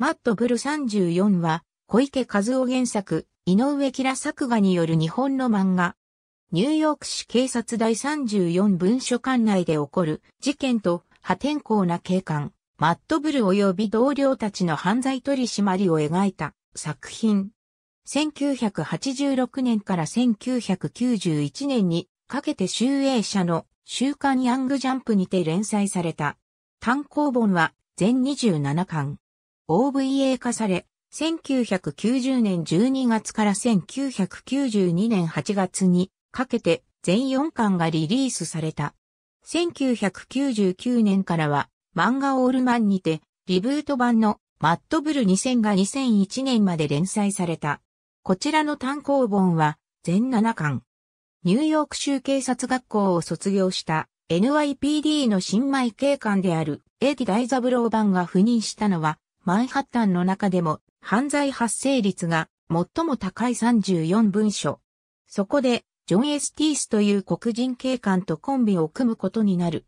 マットブル34は、小池和夫原作、井上キラ作画による日本の漫画。ニューヨーク市警察第34文書館内で起こる事件と破天荒な警官、マットブル及び同僚たちの犯罪取締りを描いた作品。1986年から1991年にかけて集英社の週刊ヤングジャンプにて連載された単行本は全27巻。OVA 化され、1990年12月から1992年8月にかけて全4巻がリリースされた。1999年からは漫画オールマンにてリブート版のマットブル2000が2001年まで連載された。こちらの単行本は全7巻。ニューヨーク州警察学校を卒業した NYPD の新米警官であるエディ・大イザブロー版が赴任したのはマンハッタンの中でも犯罪発生率が最も高い34文書。そこで、ジョン・エスティースという黒人警官とコンビを組むことになる。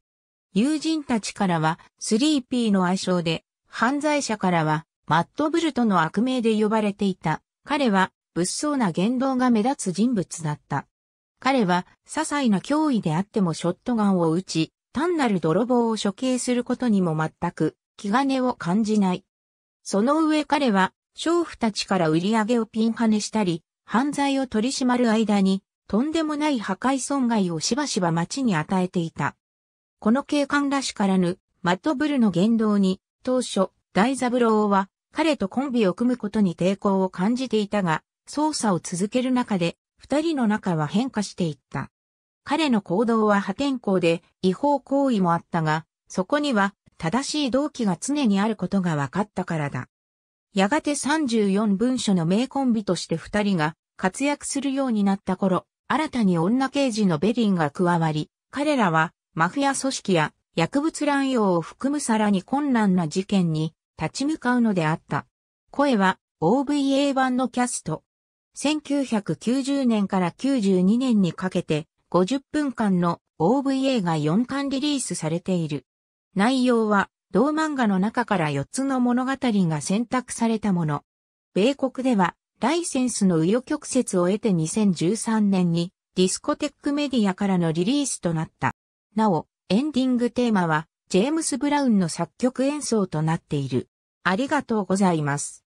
友人たちからは、スリーピーの愛称で、犯罪者からは、マット・ブルトの悪名で呼ばれていた。彼は、物騒な言動が目立つ人物だった。彼は、些細な脅威であってもショットガンを撃ち、単なる泥棒を処刑することにも全く、気兼ねを感じない。その上彼は、娼婦たちから売り上げをピンハネしたり、犯罪を取り締まる間に、とんでもない破壊損害をしばしば町に与えていた。この警官らしからぬ、マットブルの言動に、当初、大三郎は、彼とコンビを組むことに抵抗を感じていたが、捜査を続ける中で、二人の仲は変化していった。彼の行動は破天荒で、違法行為もあったが、そこには、正しい動機が常にあることが分かったからだ。やがて34文書の名コンビとして二人が活躍するようになった頃、新たに女刑事のベリンが加わり、彼らはマフィア組織や薬物乱用を含むさらに困難な事件に立ち向かうのであった。声は OVA 版のキャスト。1990年から92年にかけて50分間の OVA が4巻リリースされている。内容は、同漫画の中から4つの物語が選択されたもの。米国では、ライセンスの紆余曲折を得て2013年に、ディスコテックメディアからのリリースとなった。なお、エンディングテーマは、ジェームス・ブラウンの作曲演奏となっている。ありがとうございます。